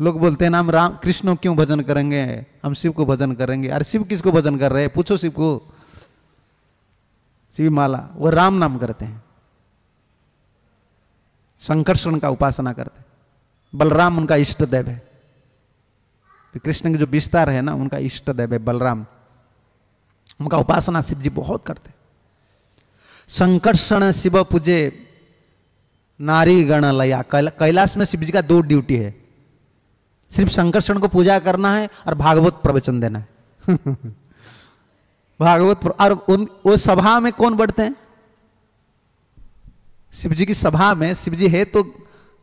लोग बोलते हैं ना हम राम कृष्ण क्यों भजन करेंगे हम शिव को भजन करेंगे अरे शिव किसको भजन कर रहे हैं पूछो शिव को शिव माला वो राम नाम करते हैं संकर्षण का उपासना करते बलराम उनका इष्ट देव है तो कृष्ण के जो विस्तार है ना उनका इष्ट देव है बलराम उनका उपासना शिव जी बहुत करते संकर्षण शिव पूजे नारी गण लया कैलाश में शिव जी का दो ड्यूटी है सिर्फ शंकरषण को पूजा करना है और भागवत प्रवचन देना है भागवत और उन वो सभा में कौन बढ़ते हैं शिव जी की सभा में शिवजी है तो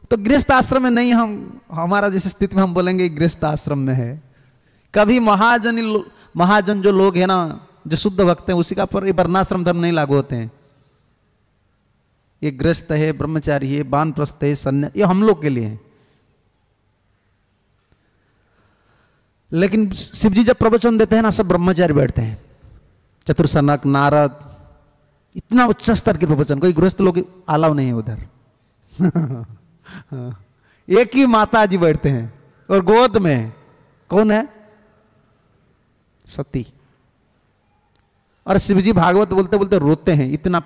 तो गृहस्थ आश्रम में नहीं हम हमारा जिस स्थिति में हम बोलेंगे गृहस्थ आश्रम में है कभी महाजन महाजन जो लोग हैं ना जो शुद्ध भक्त हैं उसी का पर वर्णाश्रम धर्म नहीं लागू होते हैं ये ग्रस्त है ब्रह्मचारी है बानप्रस्थ है सन्या ये हम लोग के लिए है लेकिन शिव जी जब प्रवचन देते हैं ना सब ब्रह्मचारी बैठते हैं चतुर्सनक नारद इतना उच्च स्तर के प्रवचन कोई गृहस्थ लोग अलाव नहीं है उधर एक ही माता जी बैठते हैं और गोद में कौन है सती और शिव जी भागवत बोलते बोलते रोते हैं इतना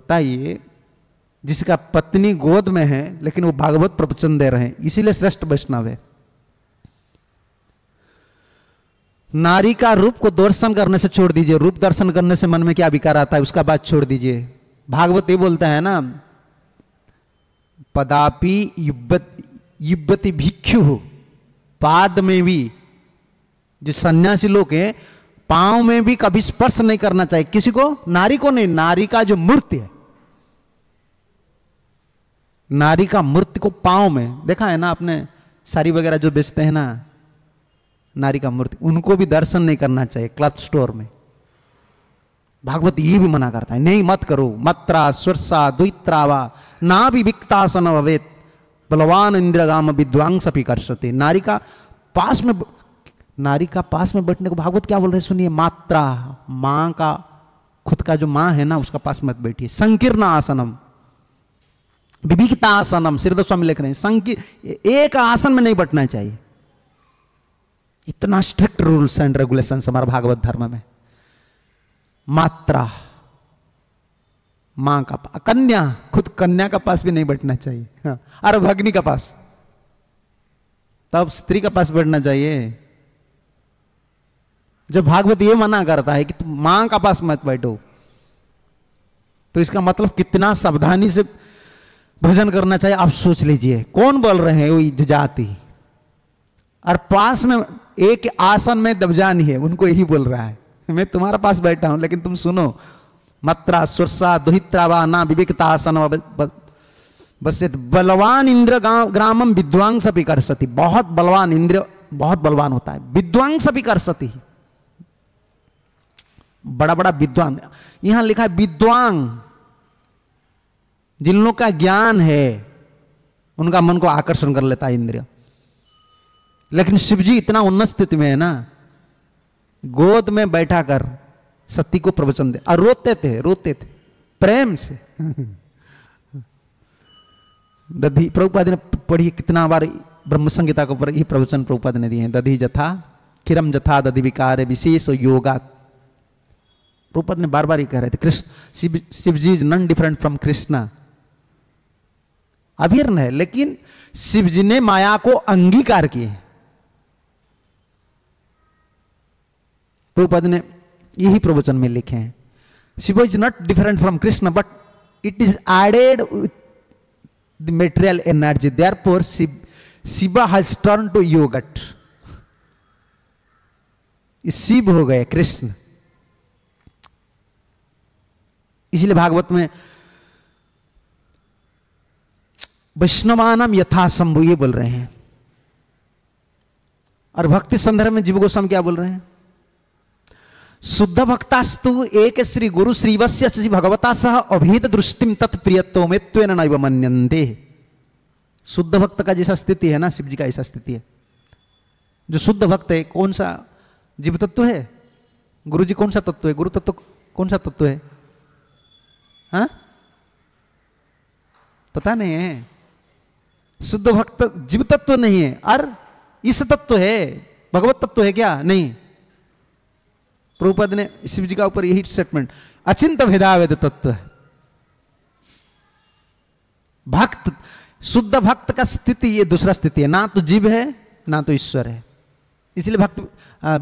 बताइए जिसका पत्नी गोद में है लेकिन वो भागवत प्रवचन दे रहे हैं इसीलिए श्रेष्ठ वैष्णव है नारी का रूप को दर्शन करने से छोड़ दीजिए रूप दर्शन करने से मन में क्या विकार आता है उसका बात छोड़ दीजिए भागवत ये बोलता है ना पदापि युब्बत युब्बति भिक्षु पाद में भी जो सन्यासी लोग हैं पांव में भी कभी स्पर्श नहीं करना चाहिए किसी को नारी को नहीं नारी का जो मूर्ति है नारी का मूर्ति को पांव में देखा है ना आपने साड़ी वगैरह जो बेचते हैं ना नारी का मूर्ति उनको भी दर्शन नहीं करना चाहिए क्लथ स्टोर में भागवत ये भी मना करता है नहीं मत करो मत्रा स्वरसा द्वित्रावा ना भी विकतासन अवेत बलवान इंद्रगाम विद्वांस भी कर सकते नारी का पास में नारी का पास में बैठने को भागवत क्या बोल रहे सुनिए मात्रा माँ का खुद का जो माँ है ना उसका पास मत बैठिए संकीर्ण आसनम विभिकता आसनम सिरदस्वामी लिख रहे हैं संकीर्ण एक आसन में नहीं बैठना चाहिए इतना स्ट्रिक्ट रूल्स एंड रेगुलेशन हमारे भागवत धर्म में मात्रा मां का कन्या खुद कन्या का पास भी नहीं बैठना चाहिए हाँ, और अरे भग्नि का पास तब स्त्री का पास बैठना चाहिए जब भागवत ये मना करता है कि तुम मां का पास मत बैठो तो इसका मतलब कितना सावधानी से भजन करना चाहिए आप सोच लीजिए कौन बोल रहे हैं वो जाति और पास में एक आसन में दबजान है उनको यही बोल रहा है मैं तुम्हारे पास बैठा हूं लेकिन तुम सुनो मत्रा सुरसा दुहित्रा वा ना विवेकता आसन बस बलवान इंद्र ग्रामम विद्वांस भी कर सती बहुत बलवान इंद्र बहुत बलवान होता है विद्वांस भी कर सती बड़ा बड़ा विद्वान यहां लिखा है विद्वांग जिन लोग का ज्ञान है उनका मन को आकर्षण कर लेता है इंद्रिया लेकिन शिवजी इतना उन्नत स्थिति में है ना गोद में बैठा कर सती को प्रवचन दे और रोते थे रोते थे प्रेम से दधी प्रभुपाद ने पढ़ी कितना बार ब्रह्म संगीता के ऊपर ये प्रवचन प्रभुपाद ने दिए हैं दधी जथा किरम जथा दधि विकार विशेष योगा प्रभुपाद ने बार बार ही कह रहे थे Krishna Shiva Shivji is non different from Krishna अभिर्ण है लेकिन शिवजी ने माया को अंगीकार किए प्रभुपद ने यही प्रवचन में लिखे हैं Shiva is not different from Krishna but it is added the material energy therefore Shiva Shiva has turned to yogurt Shiva हो गए कृष्ण इसलिए भागवत में वैष्णवानम यथाशंभु ये बोल रहे हैं और भक्ति संदर्भ में जीव गोस्वामी क्या बोल रहे हैं शुद्ध भक्तास्तु एक श्री गुरु श्रीवस्य श्री भगवता सह अभेद दृष्टि तत्प्रियो में त्वेन नैव शुद्ध भक्त का जैसा स्थिति है ना शिव जी का ऐसा स्थिति है जो शुद्ध भक्त है कौन सा जीव तत्व है गुरु जी कौन सा तत्व है गुरु तत्व कौन सा तत्व है हा? पता नहीं है शुद्ध भक्त जीव तत्व नहीं है और इस तत्व है भगवत तत्व है क्या नहीं प्रभुपद ने शिव जी का ऊपर यही स्टेटमेंट अचिंत भेदावेद तत्व है भक्त शुद्ध भक्त का स्थिति ये दूसरा स्थिति है ना तो जीव है ना तो ईश्वर है इसलिए भक्त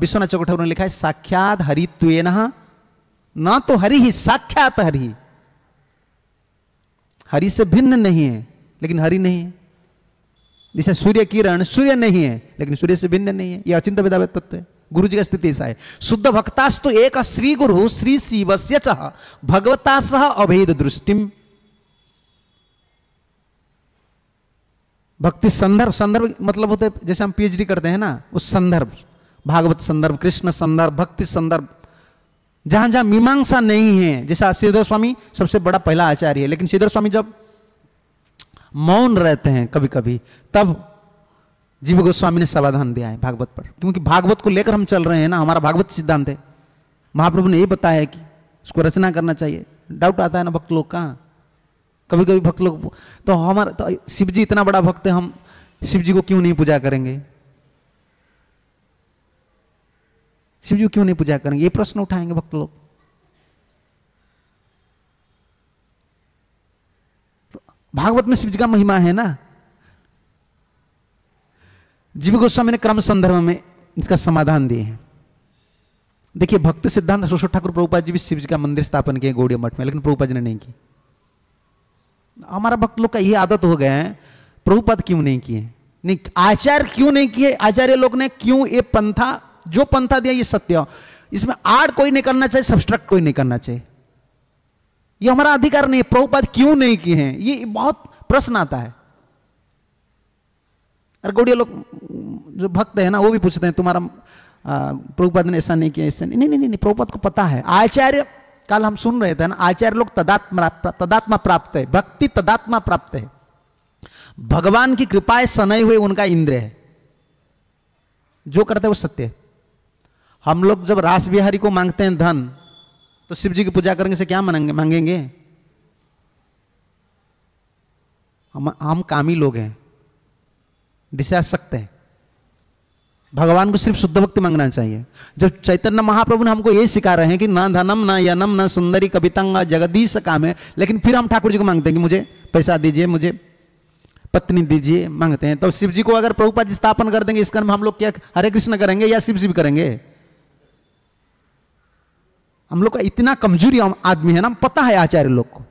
विश्वनाथ चौक ठाकुर ने लिखा है साक्षात हरित्व ना तो हरि ही साक्षात हरि हरि से भिन्न नहीं है लेकिन हरि नहीं है जैसे सूर्य किरण सूर्य नहीं है लेकिन सूर्य से भिन्न नहीं है यह अचिंत भेदावेद तत्व है गुरुजी का स्थिति ऐसा है शुद्ध भक्तास तो एक श्री गुरु श्री शिव से चह भगवता सह अभेद दृष्टिम भक्ति संदर्भ संदर्भ मतलब होते जैसे हम पीएचडी करते हैं ना उस संदर्भ भागवत संदर्भ कृष्ण संदर्भ भक्ति संदर्भ जहां जहां मीमांसा नहीं है जैसा श्रीधर स्वामी सबसे बड़ा पहला आचार्य है लेकिन श्रीधर स्वामी जब मौन रहते हैं कभी कभी तब जीव गोस्वामी ने समाधान दिया है भागवत पर क्योंकि भागवत को लेकर हम चल रहे हैं ना हमारा भागवत सिद्धांत है महाप्रभु ने यही बताया कि उसको रचना करना चाहिए डाउट आता है ना भक्त लोग कहाँ कभी कभी भक्त लोग तो हमारा तो शिव जी इतना बड़ा भक्त है हम शिव जी को क्यों नहीं पूजा करेंगे शिव जी क्यों नहीं पूजा करेंगे ये प्रश्न उठाएंगे भक्त लोग तो भागवत में शिव जी का महिमा है ना जीव गोस्वामी ने क्रम संदर्भ में इसका समाधान दिए हैं देखिए भक्त सिद्धांत सोशो ठाकुर प्रभुपा जी भी शिव जी का मंदिर स्थापन किए गौड़िया मठ में लेकिन प्रभुपा जी ने नहीं की हमारा भक्त लोग का ये आदत हो गया है प्रभुपद क्यों नहीं किए नहीं आचार्य क्यों नहीं किए आचार्य लोग ने क्यों ये पंथा जो पंथा दिया ये सत्य इसमें आड़ कोई नहीं करना चाहिए सबस्ट्रक्ट कोई नहीं करना चाहिए ये हमारा अधिकार नहीं है प्रभुपाद क्यों नहीं किए हैं ये बहुत प्रश्न आता है और गौड़िया लोग जो भक्त है ना वो भी पूछते हैं तुम्हारा प्रभुपद ने ऐसा नहीं किया ऐसा नहीं नहीं नहीं, नहीं प्रभुपद को पता है आचार्य कल हम सुन रहे थे ना आचार्य लोग तदात्मा तदात्मा प्राप्त है भक्ति तदात्मा प्राप्त है भगवान की कृपाएं सनय हुए उनका इंद्र है जो करते हैं वो सत्य है हम लोग जब रास बिहारी को मांगते हैं धन तो शिव जी की पूजा करेंगे से क्या मांगेंगे हम हम कामी लोग हैं जिसे आ सकते हैं भगवान को सिर्फ शुद्ध भक्ति मांगना चाहिए जब चैतन्य महाप्रभु ने हमको ये सिखा रहे हैं कि ना धनम ना यनम ना सुंदरी कवितांगा जगदीश काम है लेकिन फिर हम ठाकुर जी को मांगते हैं कि मुझे पैसा दीजिए मुझे पत्नी दीजिए मांगते हैं तो शिव जी को अगर प्रभुपाद स्थापन कर देंगे इस कर्म हम लोग क्या हरे कृष्ण करेंगे या शिव भी करेंगे हम लोग का इतना कमजोरी आदमी है ना पता है आचार्य लोग को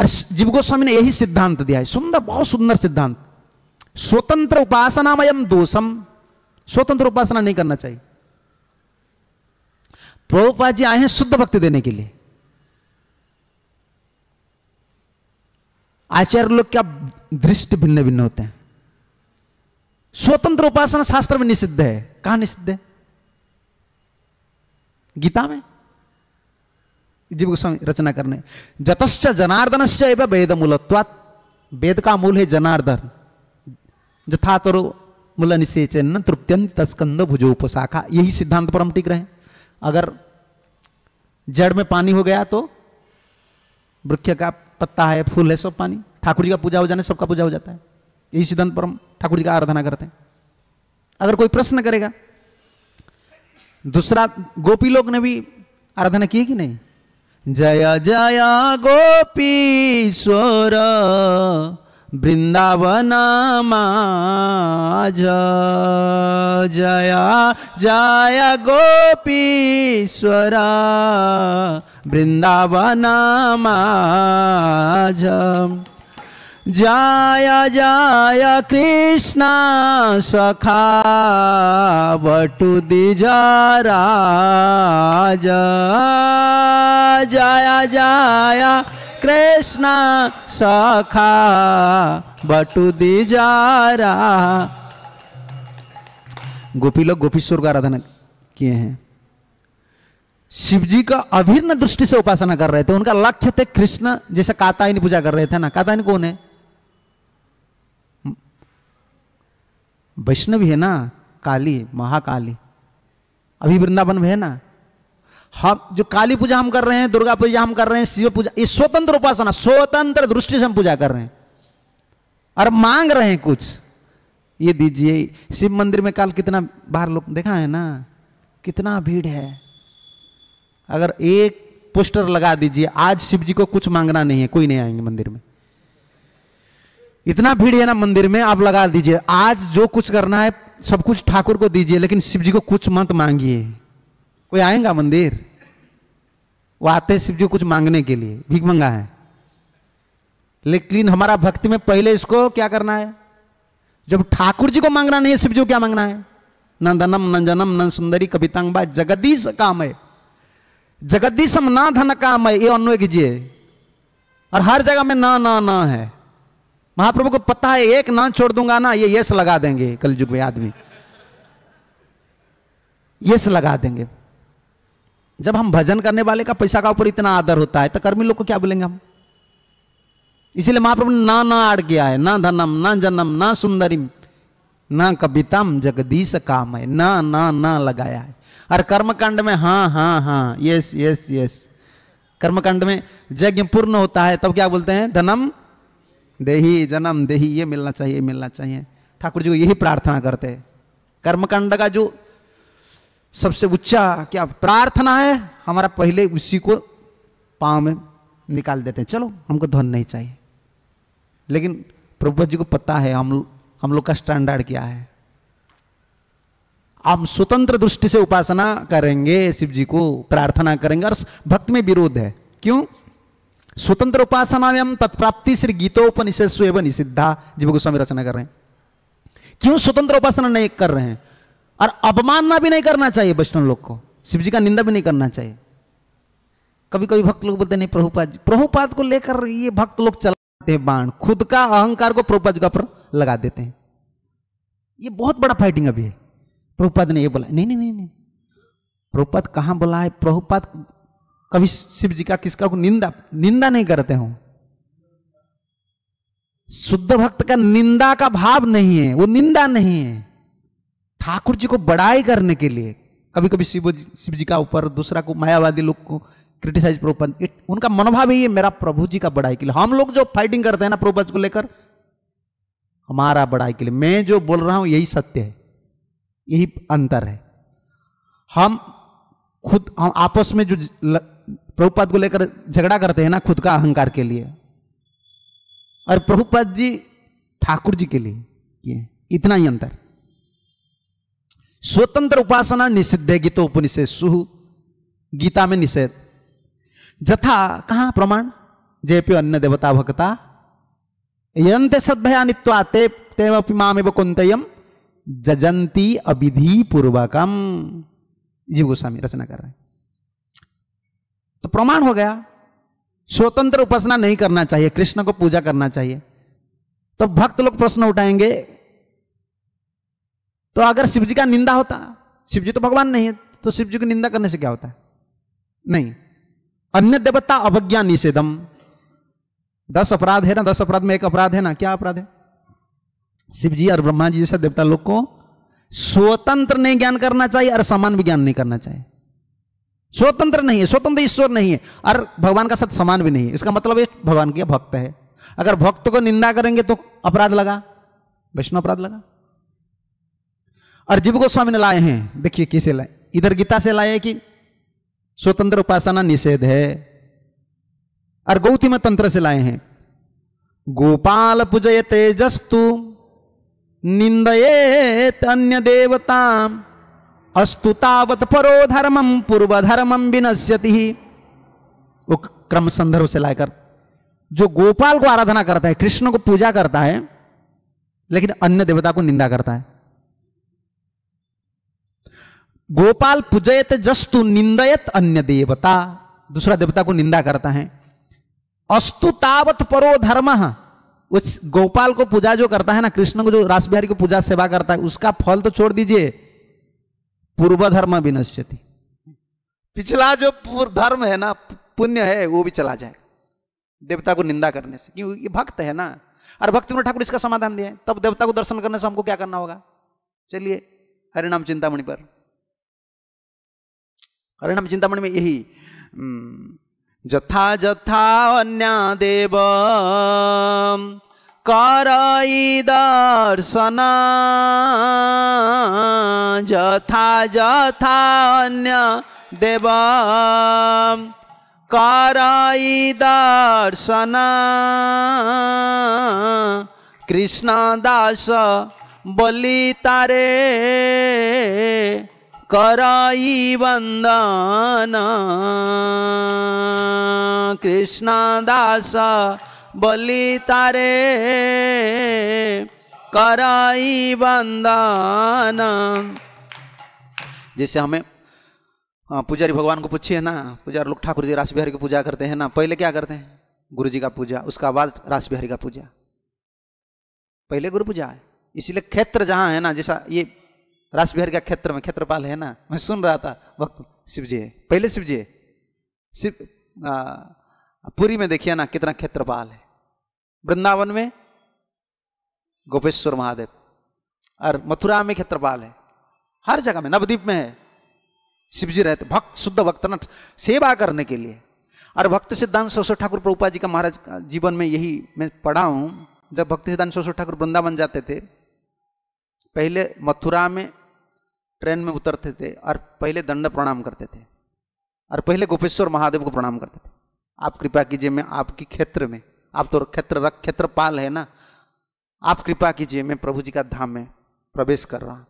और जीव गोस्वामी ने यही सिद्धांत दिया है सुंदर बहुत सुंदर सिद्धांत स्वतंत्र उपासनामयम दोषम स्वतंत्र उपासना नहीं करना चाहिए प्रभुपा जी आए हैं शुद्ध भक्ति देने के लिए आचार्य लोग क्या दृष्टि भिन्न भिन्न होते हैं स्वतंत्र उपासना शास्त्र में निषिद्ध है कहां निषिद्ध है गीता में जीव गोस्वामी रचना करने जतश्च जनार्दन से वेद मूलत्वात् वेद का मूल है जनार्दन जथातरो मूल निषेचन तृप्त्यंत तस्कंद भुजो उपशाखा यही सिद्धांत पर हम टिक रहे अगर जड़ में पानी हो गया तो वृक्ष का पत्ता है फूल है सब पानी ठाकुर जी का पूजा हो जाने सबका पूजा हो जाता है यही सिद्धांत पर हम ठाकुर जी का आराधना करते हैं अगर कोई प्रश्न करेगा दूसरा गोपी लोग ने भी आराधना की कि नहीं जय जय गोपीश्वर वृंदावन माज जय जय गोपीश्वर वृंदावन माज जय जय कृष्ण सखा बटु दिजराज जय जय कृष्ण सखा बटु दिजारा गोपी लोग गोपीश्वर का आराधना किए हैं शिव जी का अभिन्न दृष्टि से उपासना कर रहे थे उनका लक्ष्य थे कृष्ण जैसे कातायनी पूजा कर रहे थे ना कातायनी कौन है वैष्णव है ना काली महाकाली अभी वृंदावन में है ना हम जो काली पूजा हम कर रहे हैं दुर्गा पूजा हम कर रहे हैं शिव पूजा ये स्वतंत्र उपासना स्वतंत्र दृष्टि से हम पूजा कर रहे हैं और मांग रहे हैं कुछ ये दीजिए शिव मंदिर में काल कितना बाहर लोग देखा है ना कितना भीड़ है अगर एक पोस्टर लगा दीजिए आज शिव जी को कुछ मांगना नहीं है कोई नहीं आएंगे मंदिर में इतना भीड़ है ना मंदिर में आप लगा दीजिए आज जो कुछ करना है सब कुछ ठाकुर को दीजिए लेकिन शिव जी को कुछ मत मांगिए कोई आएगा मंदिर वो आते हैं शिव जी कुछ मांगने के लिए भीख मंगा है लेकिन हमारा भक्ति में पहले इसको क्या करना है जब ठाकुर जी को मांगना नहीं है शिव जी को क्या मांगना है नंदनम नंजनम नंद सुंदरी कवितांगबा जगदीश काम है जगदीशम ना धन काम है ये अनुय कीजिए और हर जगह में ना ना ना है महाप्रभु को पता है एक ना छोड़ दूंगा ना ये यश लगा देंगे कल युग में आदमी यश लगा देंगे जब हम भजन करने वाले का पैसा का ऊपर इतना आदर होता है तो कर्मी लोग को क्या बोलेंगे हम इसीलिए महाप्रभु ने ना ना आड़ गया है ना धनम ना जन्म ना सुंदरिम ना कवितम जगदीश काम है ना ना ना लगाया है और कर्मकांड में हाँ हाँ हाँ यस यस यस कर्मकांड में यज्ञ पूर्ण होता है तब क्या बोलते हैं धनम देही जन्म देही ये मिलना चाहिए मिलना चाहिए ठाकुर जी को यही प्रार्थना करते हैं कर्मकांड का जो सबसे उच्चा क्या प्रार्थना है हमारा पहले उसी को पाँव में निकाल देते हैं चलो हमको धन नहीं चाहिए लेकिन प्रभुपत जी को पता है हम हम लोग का स्टैंडर्ड क्या है आप स्वतंत्र दृष्टि से उपासना करेंगे शिव जी को प्रार्थना करेंगे और भक्त में विरोध है क्यों स्वतंत्र उपासना में हम तत्प्राप्ति श्री गीतोपनिषद स्वयं निषिद्धा जीव गोस्वामी रचना कर रहे हैं क्यों स्वतंत्र उपासना नहीं कर रहे हैं और अपमानना भी नहीं करना चाहिए वैष्णव लोग को शिव जी का निंदा भी नहीं करना चाहिए कभी कभी भक्त लोग बोलते नहीं प्रभुपाद जी प्रभुपाद को लेकर ये भक्त लोग चलाते हैं बाण खुद का अहंकार को प्रभुपाद जी का पर लगा देते हैं ये बहुत बड़ा फाइटिंग अभी है प्रभुपाद ने ये बोला नहीं नहीं नहीं नहीं प्रभुपाद कहाँ बोला है प्रभुपाद कभी शिव जी का किसका निंदा निंदा नहीं करते हो शुद्ध भक्त का निंदा का भाव नहीं है वो निंदा नहीं है ठाकुर जी को बड़ाई करने के लिए कभी कभी शिव शिव जी का ऊपर दूसरा को मायावादी लोग को क्रिटिसाइज प्रोपन उनका मनोभाव ही है मेरा प्रभु जी का बड़ाई के लिए हम लोग जो फाइटिंग करते हैं ना प्रोपद को लेकर हमारा बड़ाई के लिए मैं जो बोल रहा हूं यही सत्य है यही अंतर है हम खुद हम आपस में जो प्रभुपाद को लेकर झगड़ा करते हैं ना खुद का अहंकार के लिए और प्रभुपाद जी ठाकुर जी के लिए ये इतना ही अंतर स्वतंत्र उपासना निषिद्ध गीतो उपनिषद सुह गीता में निषेध जथा कहा प्रमाण जय प्यो अन्य देवता भक्ता यंते श्रद्धया नित्वा ते तेमपि मामेव जजंती अविधि पूर्वकम जीव गोस्वामी रचना कर रहे हैं तो प्रमाण हो गया स्वतंत्र उपासना नहीं करना चाहिए कृष्ण को पूजा करना चाहिए तो भक्त लोग प्रश्न उठाएंगे तो अगर शिव जी का निंदा होता शिव जी तो भगवान नहीं है तो शिव जी की निंदा करने से क्या होता है नहीं अन्य देवता अवज्ञा निषेधम दस अपराध है ना दस अपराध में एक अपराध है ना क्या अपराध है शिव जी और ब्रह्मा जी जैसे देवता लोग को स्वतंत्र नहीं ज्ञान करना चाहिए और समान भी ज्ञान नहीं करना चाहिए स्वतंत्र नहीं है स्वतंत्र ईश्वर नहीं है और भगवान का साथ समान भी नहीं है इसका मतलब भगवान के भक्त है अगर भक्त को निंदा करेंगे तो अपराध लगा वैष्णव अपराध लगा और जीव गोस्वामी ने लाए हैं देखिए किसे लाए इधर गीता से लाए कि स्वतंत्र उपासना निषेध है और गौतम तंत्र से लाए हैं गोपाल पूजय तेजस्तु निंदय अन्य देवता अस्तुतावत परो धर्मम पूर्व धर्मम विनश्यति वो क्रम संदर्भ से लाकर जो गोपाल को आराधना करता है कृष्ण को पूजा करता है लेकिन अन्य देवता को निंदा करता है गोपाल पूजयत जस्तु निंदयत अन्य देवता दूसरा देवता को निंदा करता है अस्तु तावत परो धर्म उस गोपाल को पूजा जो करता है ना कृष्ण को जो रास बिहारी को पूजा सेवा करता है उसका फल तो छोड़ दीजिए पूर्वधर्म विनश्यति पिछला जो पूर्व धर्म है ना पुण्य है वो भी चला जाएगा देवता को निंदा करने से क्योंकि ये भक्त है ना और भक्त में ठाकुर इसका समाधान दिया है तब देवता को दर्शन करने से हमको क्या करना होगा चलिए हरिनाम चिंतामणि पर हरिनाम चिंतामणि में यही जथा जथा अन्य देव कराई दर्शन जथा जथा अन्य देव कराई दर्शन कृष्ण दास बोली तारे कराई वंदना कृष्ण दास बोली तारे कराई बंदाना जैसे हमें हाँ, पुजारी भगवान को पूछिए ना पुजारी लोग ठाकुर जी रास बिहारी की पूजा करते हैं ना पहले क्या करते हैं गुरु जी का पूजा उसका बाद रास बिहारी का पूजा पहले गुरु पूजा है इसीलिए क्षेत्र जहाँ है ना जैसा ये रास बिहारी का क्षेत्र में क्षेत्रपाल है ना मैं सुन रहा था वक्त शिव जी है पहले शिव जी है शिव हाँ, पुरी में देखिए ना कितना क्षेत्रपाल है वृंदावन में गोपेश्वर महादेव और मथुरा में क्षेत्रपाल है हर जगह में नवद्वीप में है शिव जी रहते भक्त शुद्ध भक्त न सेवा करने के लिए और भक्त सिद्धांत सरस्वती ठाकुर प्रभुपा जी का महाराज जीवन में यही मैं पढ़ा हूं जब भक्त सिद्धांत सरस्वती ठाकुर वृंदावन जाते थे पहले मथुरा में ट्रेन में उतरते थे और पहले दंड प्रणाम करते थे और पहले गोपेश्वर महादेव को प्रणाम करते थे आप कृपा कीजिए मैं आपकी क्षेत्र में आप तो क्षेत्र रख क्षेत्रपाल है ना आप कृपा कीजिए मैं प्रभु जी का धाम में प्रवेश कर रहा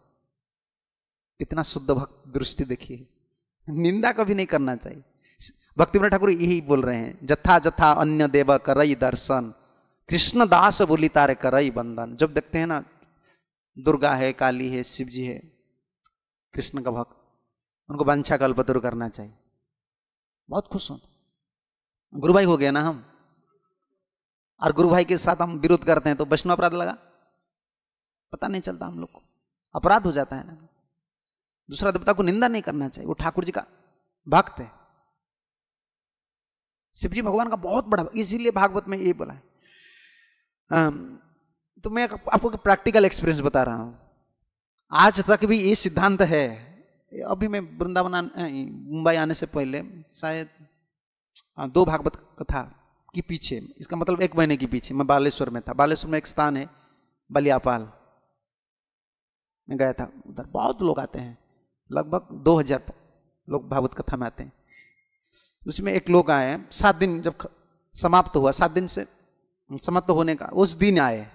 इतना शुद्ध भक्त दृष्टि देखिए निंदा कभी नहीं करना चाहिए भक्ति ठाकुर यही बोल रहे हैं जथा जथा अन्य देव करई दर्शन कृष्ण दास बोली तारे करई बंदन जब देखते हैं ना दुर्गा है काली है शिव जी है कृष्ण का भक्त उनको वंशा कल्पतरु करना चाहिए बहुत खुश होते गुरु भाई हो गया ना हम और गुरु भाई के साथ हम विरोध करते हैं तो वैष्णव अपराध लगा पता नहीं चलता हम लोग को अपराध हो जाता है ना दूसरा देवता को निंदा नहीं करना चाहिए वो ठाकुर जी का भक्त है शिव जी भगवान का बहुत बड़ा इसीलिए भागवत में ये बोला है तो मैं आपको प्रैक्टिकल एक्सपीरियंस बता रहा हूं आज तक भी ये सिद्धांत है अभी मैं वृंदावन मुंबई आने से पहले शायद हाँ, दो भागवत कथा के पीछे इसका मतलब एक महीने के पीछे मैं बालेश्वर में था बालेश्वर में एक स्थान है बलियापाल मैं गया था उधर बहुत लोग आते हैं लगभग दो हजार लोग भागवत कथा में आते हैं उसमें एक लोग आए हैं सात दिन जब समाप्त हुआ सात दिन से समाप्त होने का उस दिन आए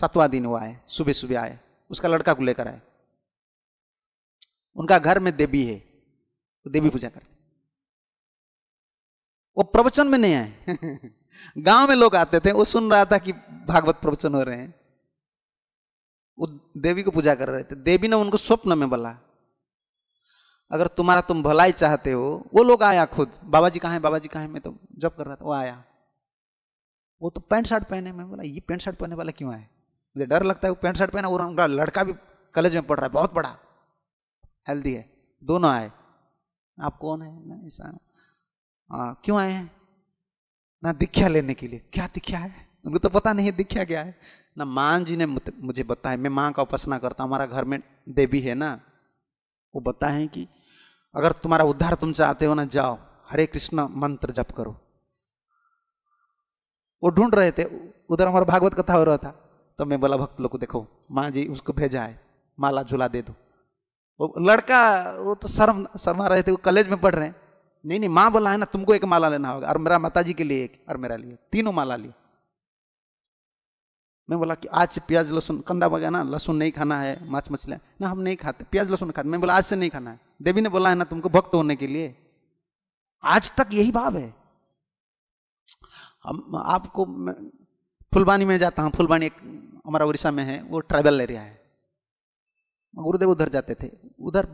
सातवां दिन वो आए सुबह सुबह आए उसका लड़का को लेकर आए उनका घर में देवी है तो देवी पूजा कर वो प्रवचन में नहीं आए गांव में लोग आते थे वो सुन रहा था कि भागवत प्रवचन हो रहे हैं वो देवी को पूजा कर रहे थे देवी ने उनको स्वप्न में बोला अगर तुम्हारा तुम भलाई चाहते हो वो लोग आया खुद बाबा जी कहा है बाबा जी कहा है मैं तो जब कर रहा था वो आया वो तो पैंट शर्ट पहने में बोला ये पैंट शर्ट पहने वाला क्यों आए मुझे डर लगता है वो पैंट शर्ट पहना और उनका लड़का भी कॉलेज में पढ़ रहा है बहुत बड़ा हेल्दी है दोनों आए आप कौन है मैं ऐसा आ, क्यों आए हैं ना दीक्षा लेने के लिए क्या दीक्षा है उनको तो पता नहीं है दीक्षा क्या है ना माँ जी ने मुझे बताया मैं माँ का उपासना करता हूँ हमारा घर में देवी है ना वो बताए कि अगर तुम्हारा उद्धार तुम चाहते हो ना जाओ हरे कृष्ण मंत्र जप करो वो ढूंढ रहे थे उधर हमारा भागवत कथा हो रहा था तो मैं बोला भक्त लोग को देखो माँ जी उसको भेजा है माला झूला दे दो वो लड़का वो तो शर्म शर्मा रहे थे वो कॉलेज में पढ़ रहे हैं नहीं नहीं माँ बोला है ना तुमको एक माला लेना होगा और मेरा माता जी के लिए एक और मेरा लिए तीनों माला लिए मैं बोला कि आज से प्याज लहसुन कंदा वगैरह ना लहसुन नहीं खाना है माछ मछली ना हम नहीं खाते प्याज लहसुन खाते मैं बोला आज से नहीं खाना है देवी ने बोला है ना तुमको भक्त होने के लिए आज तक यही भाव है हम आपको फुलवानी में जाता हूँ फुलवानी एक हमारा उड़ीसा में है वो ट्राइबल एरिया है गुरुदेव उधर जाते थे उधर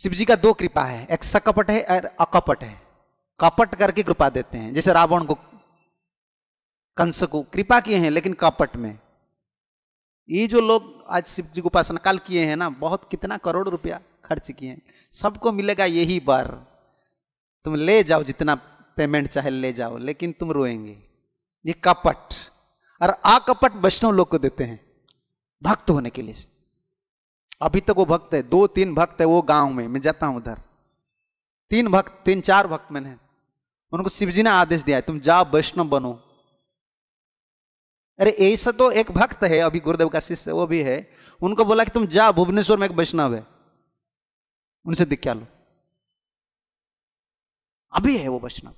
शिव जी का दो कृपा है एक सकपट है और अकपट है कपट करके कृपा देते हैं जैसे रावण को कंस को कृपा किए हैं लेकिन कपट में ये जो लोग आज शिव जी को उपासना काल किए हैं ना बहुत कितना करोड़ रुपया खर्च किए हैं सबको मिलेगा यही बार तुम ले जाओ जितना पेमेंट चाहे ले जाओ लेकिन तुम रोएंगे ये कपट और अकपट वैष्णव लोग को देते हैं भक्त होने के लिए अभी तक वो भक्त है दो तीन भक्त है वो गांव में मैं जाता हूं उधर तीन भक्त तीन चार भक्त मैंने उनको शिवजी ने आदेश दिया है तुम जाओ वैष्णव बनो अरे ऐसा तो एक भक्त है अभी गुरुदेव का शिष्य वो भी है उनको बोला कि तुम जाओ भुवनेश्वर में एक वैष्णव है उनसे दिख्या लो अभी है वो वैष्णव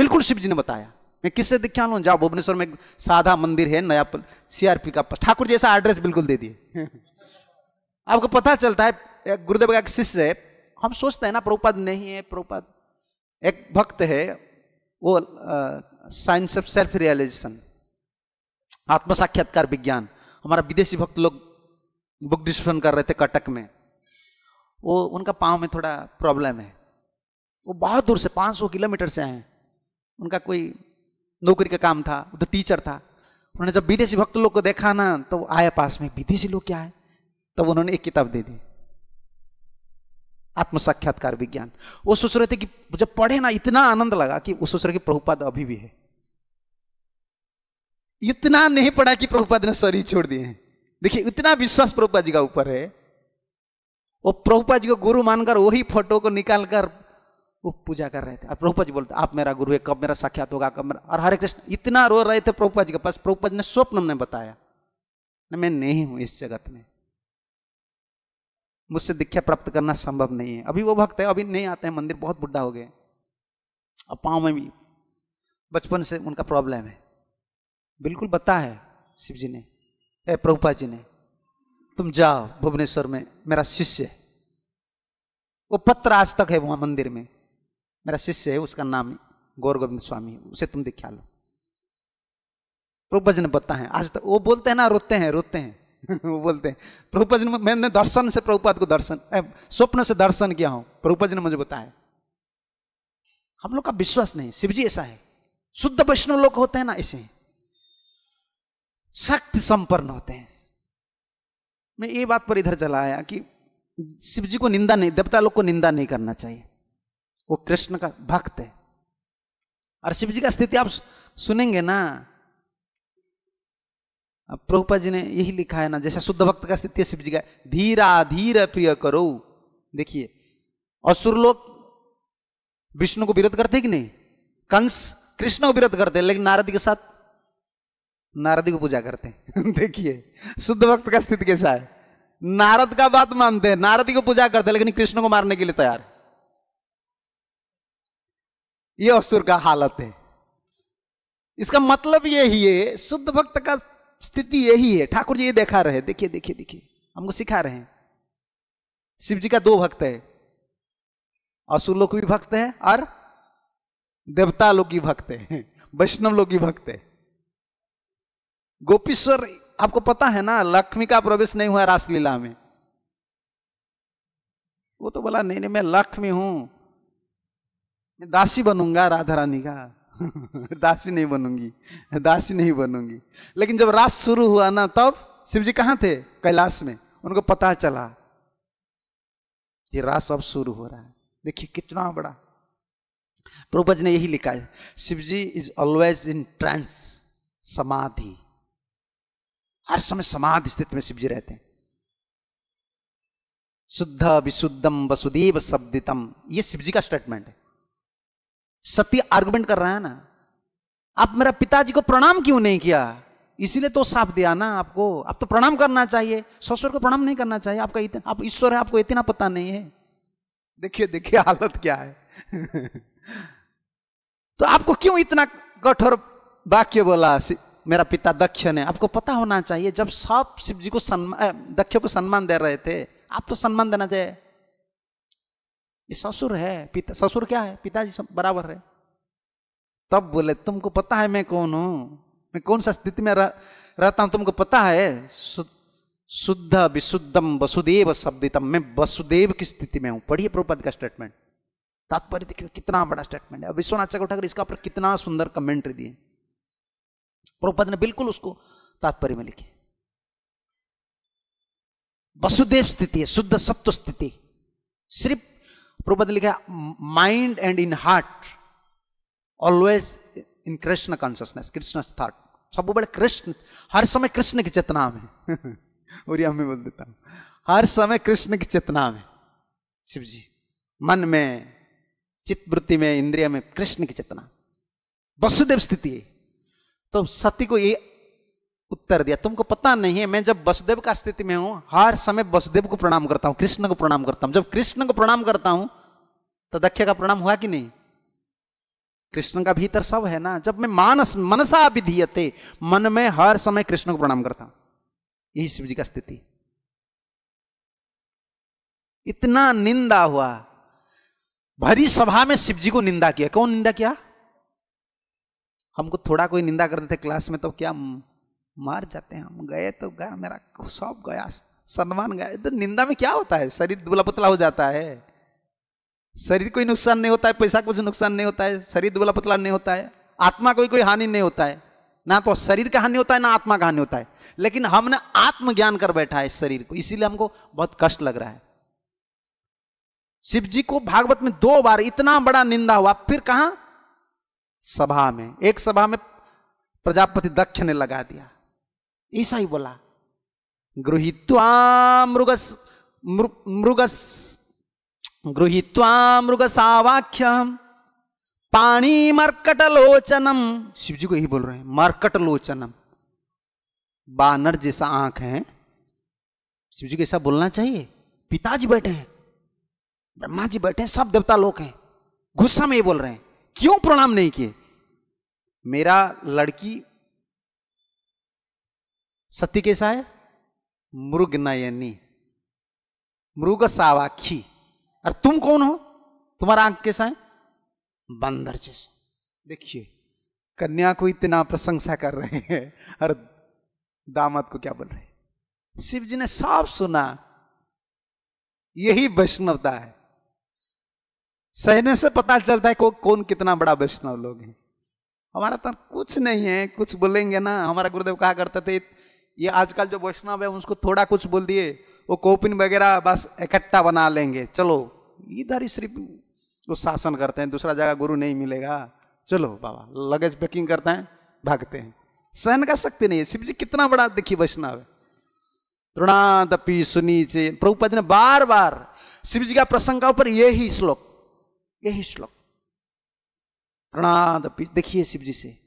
बिल्कुल शिव जी ने बताया मैं किससे दिख्या लू जाओ भुवनेश्वर में एक साधा मंदिर है नया सीआरपी का ठाकुर जैसा एड्रेस बिल्कुल दे दिए आपको पता चलता है गुरुदेव का एक शिष्य है हम सोचते हैं ना प्रभुपाद नहीं है प्रभुपाद एक भक्त है वो साइंस ऑफ सेल्फ रियलाइजेशन आत्म साक्षात्कार विज्ञान हमारा विदेशी भक्त लोग बुक डिस्ट्रीब्यूशन कर रहे थे कटक में वो उनका पाँव में थोड़ा प्रॉब्लम है वो बहुत दूर से 500 किलोमीटर से आए हैं उनका कोई नौकरी का काम था वो तो टीचर था उन्होंने जब विदेशी भक्त लोग को देखा ना तो आया पास में विदेशी लोग क्या है तब उन्होंने एक किताब दे दी आत्म साक्षात्कार विज्ञान वो सोच रहे थे कि जब पढ़े ना इतना आनंद लगा कि वो सोच रहे कि प्रभुपाद अभी भी है इतना नहीं पढ़ा कि प्रभुपाद ने शरीर छोड़ दिए हैं देखिए इतना विश्वास प्रभुपाद जी का ऊपर है वो प्रभुपाद जी को गुरु मानकर वही फोटो को निकालकर वो पूजा कर रहे थे और प्रभुपाद जी बोलते आप मेरा गुरु है कब मेरा साक्षात होगा कब मेरा और हरे कृष्ण इतना रो रहे थे प्रभुपाद जी के पास प्रभुपाद ने स्वप्न ने बताया मैं नहीं हूं इस जगत में मुझसे दीक्षा प्राप्त करना संभव नहीं है अभी वो भक्त है अभी नहीं आते हैं मंदिर बहुत बुढ़ा हो गए अब पाँव में भी बचपन से उनका प्रॉब्लम है बिल्कुल बता है शिव जी ने ए प्रभुपा जी ने तुम जाओ भुवनेश्वर में मेरा शिष्य है वो पत्र आज तक है वहाँ मंदिर में मेरा शिष्य है उसका नाम गौर गोविंद स्वामी उसे तुम दिखा लो प्रभुपा जी ने बता है आज तक वो बोलते हैं ना रोते हैं रोते हैं वो बोलते हैं प्रभुपद जी मैंने दर्शन से प्रभुपाद को दर्शन स्वप्न से दर्शन किया हूं प्रभुपद जी ने मुझे बताया हम लोग का विश्वास नहीं शिव जी ऐसा है शुद्ध वैष्णव लोग होते हैं ना ऐसे शक्ति संपन्न होते हैं मैं ये बात पर इधर चला आया कि शिव जी को निंदा नहीं देवता लोग को निंदा नहीं करना चाहिए वो कृष्ण का भक्त है और शिव जी का स्थिति आप सुनेंगे ना प्रभुपा जी ने यही लिखा है ना जैसे शुद्ध भक्त का स्थिति शिव जी का धीरा धीर प्रिय करो देखिए असुर लोग विष्णु को विरोध करते कि नहीं कंस कृष्ण को विरोध करते लेकिन नारद के साथ नारद को पूजा करते हैं देखिए शुद्ध भक्त का स्थिति कैसा है नारद का बात मानते हैं नारद को पूजा करते हैं लेकिन कृष्ण को मारने के लिए तैयार है ये असुर का हालत है इसका मतलब ये ही है शुद्ध भक्त का स्थिति यही है ठाकुर जी ये देखा रहे देखिए देखिए देखिए हमको सिखा रहे हैं शिव जी का दो भक्त है असुर लोग भी भक्त है और देवता लोग की भक्त है वैष्णव लोग की भक्त है गोपीश्वर आपको पता है ना लक्ष्मी का प्रवेश नहीं हुआ रासलीला में वो तो बोला नहीं नहीं मैं लक्ष्मी हूं मैं दासी बनूंगा राधा रानी का दासी नहीं बनूंगी दासी नहीं बनूंगी लेकिन जब रास शुरू हुआ ना तब शिव जी कहाँ थे कैलाश में उनको पता चला कि रास अब शुरू हो रहा है देखिए कितना बड़ा प्रभुपज ने यही लिखा है Shiva ji is always in trance समाधि हर समय समाधि स्थिति में शिव जी रहते हैं शुद्ध विशुद्धम वसुदेव शब्दितम ये शिवजी का स्टेटमेंट है सत्य आर्गुमेंट कर रहा है ना आप मेरा पिताजी को प्रणाम क्यों नहीं किया इसीलिए तो साफ दिया ना आपको आप तो प्रणाम करना चाहिए ससुर को प्रणाम नहीं करना चाहिए आपका इतना आप ईश्वर है आपको इतना पता नहीं है देखिए देखिए हालत क्या है तो आपको क्यों इतना कठोर वाक्य बोला मेरा पिता दक्ष ने आपको पता होना चाहिए जब सब शिव जी को सम्मान दक्ष को सम्मान दे रहे थे आप तो सम्मान देना चाहिए ये ससुर है पिता ससुर क्या है पिताजी बराबर है तब बोले तुमको पता है मैं कौन हूं मैं कौन सा स्थिति में रह, रहता हूं तुमको पता है शुद्ध विशुद्धम वसुदेव शब्दितम मैं वसुदेव की स्थिति में हूं पढ़िए प्रभुपद का स्टेटमेंट तात्पर्य देखिए कितना बड़ा स्टेटमेंट है विश्वनाथ चक्र ठाकर इसका ऊपर कितना सुंदर कमेंट्री दिए प्रभुपद ने बिल्कुल उसको तात्पर्य में लिखे वसुदेव स्थिति है शुद्ध सत्व स्थिति सिर्फ प्रभुपद लिखा mind and in heart always in Krishna consciousness Krishna thought सब बड़े कृष्ण हर समय कृष्ण की चेतना में और यह में बोल देता हूँ हर समय कृष्ण की चेतना में शिव जी मन में चित्त वृत्ति में इंद्रिया में कृष्ण की चेतना वसुदेव स्थिति तो सती को ये उत्तर दिया तुमको पता नहीं है मैं जब वसुदेव का स्थिति में हूं हर समय वसुदेव को प्रणाम करता हूं कृष्ण को प्रणाम करता हूं जब कृष्ण को प्रणाम करता हूं तो दक्ष का प्रणाम हुआ कि नहीं कृष्ण का भीतर सब है ना जब मैं मानस मनसा विधीयते मन में हर समय कृष्ण को प्रणाम करता हूं यही शिव जी का स्थिति इतना निंदा हुआ भरी सभा में शिव जी को निंदा किया कौन निंदा किया हमको थोड़ा कोई निंदा करते थे क्लास में तो क्या मार जाते हैं हम गए तो गया मेरा सब गया सम्मान गया तो निंदा में क्या होता है शरीर दुबला पतला हो जाता है शरीर कोई नुकसान नहीं होता है पैसा कुछ नुकसान नहीं होता है शरीर दुबला पतला नहीं होता है आत्मा कोई कोई हानि नहीं होता है ना तो शरीर का हानि होता है ना आत्मा का हानि होता है लेकिन हमने आत्मज्ञान कर बैठा है शरीर को इसीलिए हमको बहुत कष्ट लग रहा है शिव जी को भागवत में दो बार इतना बड़ा निंदा हुआ फिर कहा सभा में एक सभा में प्रजापति दक्ष ने लगा दिया ऐसा ही बोला गृहित्वा मृग मृगस गृहित्वा मृग सावाख्य पाणी मर्कट लोचनम शिव जी को यही बोल रहे हैं मर्कट लोचनम बानर जैसा आंख है शिव जी को ऐसा बोलना चाहिए पिताजी बैठे हैं ब्रह्मा जी बैठे हैं सब देवता लोग हैं गुस्सा में ये बोल रहे हैं क्यों प्रणाम नहीं किए मेरा लड़की सती कैसा है मृग नयनी मृग सावाखी और तुम कौन हो तुम्हारा आंख कैसा है बंदर जैसे देखिए कन्या को इतना प्रशंसा कर रहे हैं और दामद को क्या बोल रहे शिव जी ने साफ सुना यही वैष्णवता है सहने से पता चलता है को, कौन कितना बड़ा वैष्णव लोग हैं हमारा तो कुछ नहीं है कुछ बोलेंगे ना हमारा गुरुदेव कहा करते थे ये आजकल जो वैष्णव है उसको थोड़ा कुछ बोल दिए वो कोपिन वगैरह बस इकट्ठा बना लेंगे चलो इधर ही सिर्फ वो शासन करते हैं दूसरा जगह गुरु नहीं मिलेगा चलो बाबा लगेज पैकिंग करते हैं भागते हैं सहन का शक्ति नहीं है शिव जी कितना बड़ा देखिए वैष्णव है तृणादपि सुनीचे प्रभुपद ने बार बार शिव जी का प्रसंग का ऊपर यही श्लोक यही श्लोक दपी देखिए शिव जी से